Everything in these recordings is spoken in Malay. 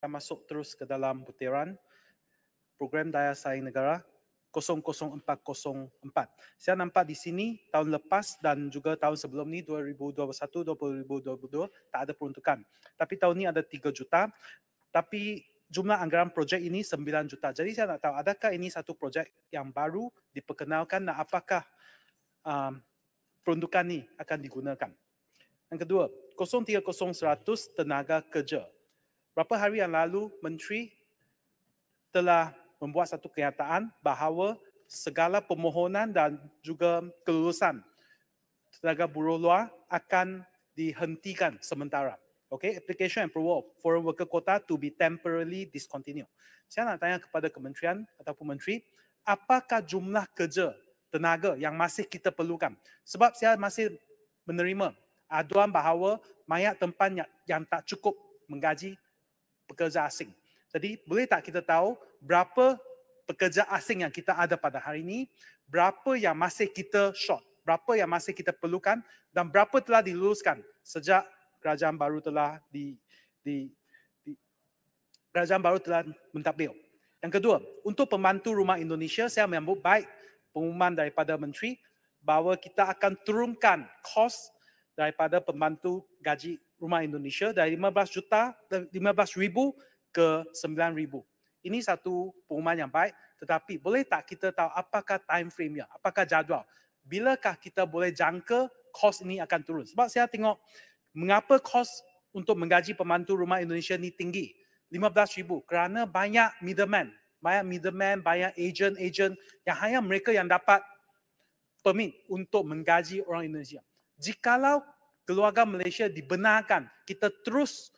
kita masuk terus ke dalam butiran program daya saing negara 00404. Saya nampak di sini tahun lepas dan juga tahun sebelum ni 2021 2022 tak ada peruntukan. Tapi tahun ni ada 3 juta. Tapi jumlah anggaran projek ini 9 juta. Jadi saya nak tahu adakah ini satu projek yang baru diperkenalkan dan apakah um, peruntukan ni akan digunakan. Yang kedua, 030100 tenaga kerja. Berapa hari yang lalu, Menteri telah membuat satu kenyataan bahawa segala permohonan dan juga kelulusan tenaga buruh luar akan dihentikan sementara. Okay, application and approval of foreign worker quota to be temporarily discontinued. Saya nak tanya kepada kementerian ataupun menteri, apakah jumlah kerja tenaga yang masih kita perlukan? Sebab saya masih menerima aduan bahawa mayat tempat yang tak cukup menggaji pekerja asing. Jadi boleh tak kita tahu berapa pekerja asing yang kita ada pada hari ini, berapa yang masih kita short, berapa yang masih kita perlukan dan berapa telah diluluskan sejak kerajaan baru telah di, di, di kerajaan baru telah mentadbir. Yang kedua, untuk pembantu rumah Indonesia, saya menyambut baik pengumuman daripada Menteri bahawa kita akan turunkan kos daripada pembantu gaji rumah Indonesia dari 15 juta 15 ribu ke 9 ribu. Ini satu pengumuman yang baik tetapi boleh tak kita tahu apakah time frame-nya, apakah jadual? Bilakah kita boleh jangka kos ini akan turun? Sebab saya tengok mengapa kos untuk menggaji pembantu rumah Indonesia ni tinggi, 15 ribu kerana banyak middleman, banyak middleman, banyak agent-agent yang hanya mereka yang dapat permit untuk menggaji orang Indonesia. Jikalau keluarga Malaysia dibenarkan. Kita terus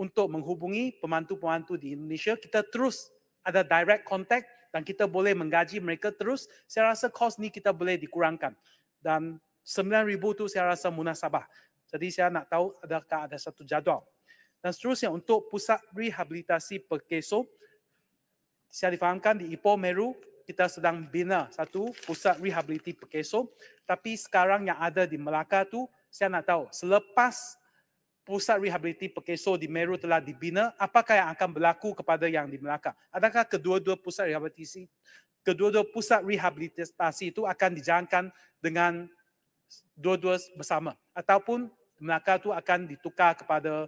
untuk menghubungi pemantu-pemantu di Indonesia, kita terus ada direct contact dan kita boleh menggaji mereka terus. Saya rasa kos ni kita boleh dikurangkan. Dan 9000 tu saya rasa munasabah. Jadi saya nak tahu adakah ada satu jadual. Dan seterusnya untuk pusat rehabilitasi perkeso, saya difahamkan di Ipoh Meru, kita sedang bina satu pusat rehabilitasi perkeso. Tapi sekarang yang ada di Melaka tu saya nak tahu selepas pusat rehabiliti Pekeso di Meru telah dibina, apakah yang akan berlaku kepada yang di Melaka? Adakah kedua-dua pusat rehabilitasi kedua-dua pusat rehabilitasi itu akan dijalankan dengan dua-dua bersama ataupun Melaka itu akan ditukar kepada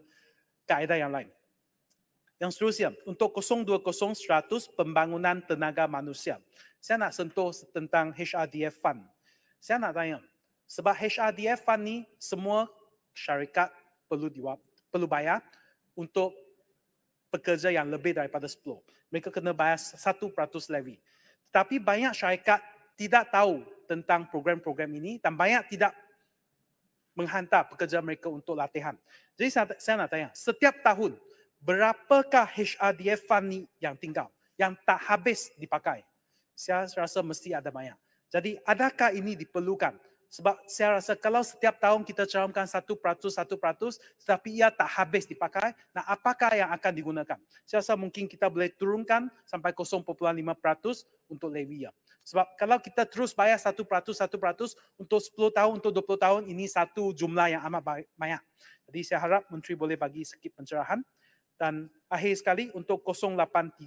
kaedah yang lain? Yang seterusnya, untuk 020-100 pembangunan tenaga manusia. Saya nak sentuh tentang HRDF Fund. Saya nak tanya, sebab HRDF fund ni semua syarikat perlu diwap, perlu bayar untuk pekerja yang lebih daripada 10. Mereka kena bayar 1% levy. Tetapi banyak syarikat tidak tahu tentang program-program ini dan banyak tidak menghantar pekerja mereka untuk latihan. Jadi saya, saya nak tanya, setiap tahun berapakah HRDF fund ni yang tinggal, yang tak habis dipakai? Saya rasa mesti ada banyak. Jadi adakah ini diperlukan? Sebab saya rasa kalau setiap tahun kita ceramkan satu peratus, satu peratus, tetapi ia tak habis dipakai, nah apakah yang akan digunakan? Saya rasa mungkin kita boleh turunkan sampai 0.5% untuk Lewia. Sebab kalau kita terus bayar satu peratus, satu peratus, untuk 10 tahun, untuk 20 tahun, ini satu jumlah yang amat banyak. Jadi saya harap Menteri boleh bagi sedikit pencerahan. Dan akhir sekali untuk 08300,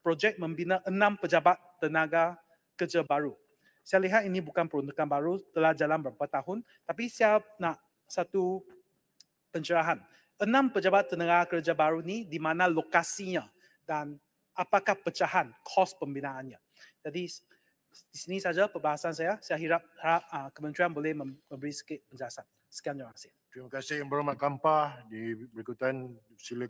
projek membina enam pejabat tenaga kerja baru saya lihat ini bukan peruntukan baru, telah jalan beberapa tahun, tapi saya nak satu pencerahan. Enam pejabat tenaga kerja baru ni di mana lokasinya dan apakah pecahan kos pembinaannya. Jadi di sini saja perbahasan saya. Saya harap, harap uh, kementerian boleh memberi sikit penjelasan. Sekian terima kasih. Terima kasih Yang Berhormat Kampah. Di berikutan silakan.